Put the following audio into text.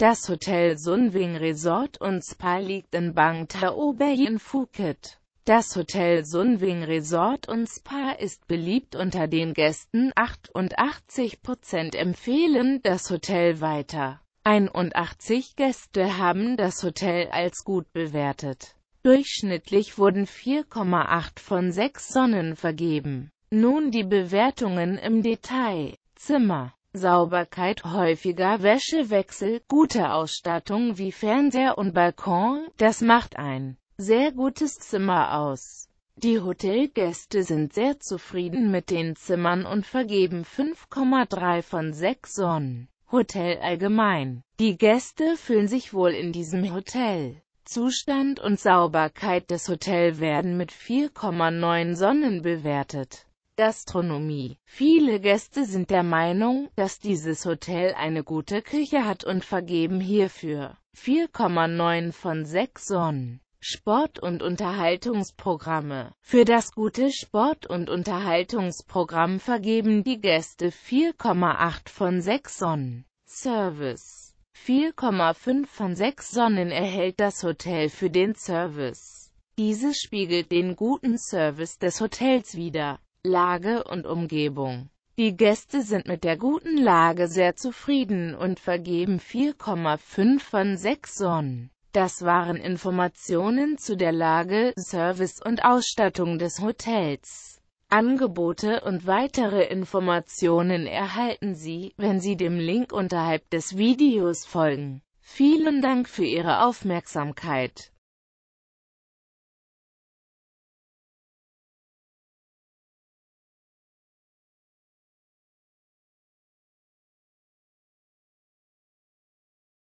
Das Hotel Sunwing Resort und Spa liegt in Bang Tao Bay in Phuket. Das Hotel Sunwing Resort und Spa ist beliebt unter den Gästen, 88% empfehlen das Hotel weiter. 81 Gäste haben das Hotel als gut bewertet. Durchschnittlich wurden 4,8 von 6 Sonnen vergeben. Nun die Bewertungen im Detail. Zimmer Sauberkeit, häufiger Wäschewechsel, gute Ausstattung wie Fernseher und Balkon, das macht ein sehr gutes Zimmer aus. Die Hotelgäste sind sehr zufrieden mit den Zimmern und vergeben 5,3 von 6 Sonnen. Hotel allgemein. Die Gäste fühlen sich wohl in diesem Hotel. Zustand und Sauberkeit des Hotels werden mit 4,9 Sonnen bewertet. Gastronomie. Viele Gäste sind der Meinung, dass dieses Hotel eine gute Küche hat und vergeben hierfür 4,9 von 6 Sonnen. Sport- und Unterhaltungsprogramme Für das gute Sport- und Unterhaltungsprogramm vergeben die Gäste 4,8 von 6 Sonnen. Service 4,5 von 6 Sonnen erhält das Hotel für den Service. Dieses spiegelt den guten Service des Hotels wider. Lage und Umgebung. Die Gäste sind mit der guten Lage sehr zufrieden und vergeben 4,5 von 6 Sonnen. Das waren Informationen zu der Lage, Service und Ausstattung des Hotels. Angebote und weitere Informationen erhalten Sie, wenn Sie dem Link unterhalb des Videos folgen. Vielen Dank für Ihre Aufmerksamkeit.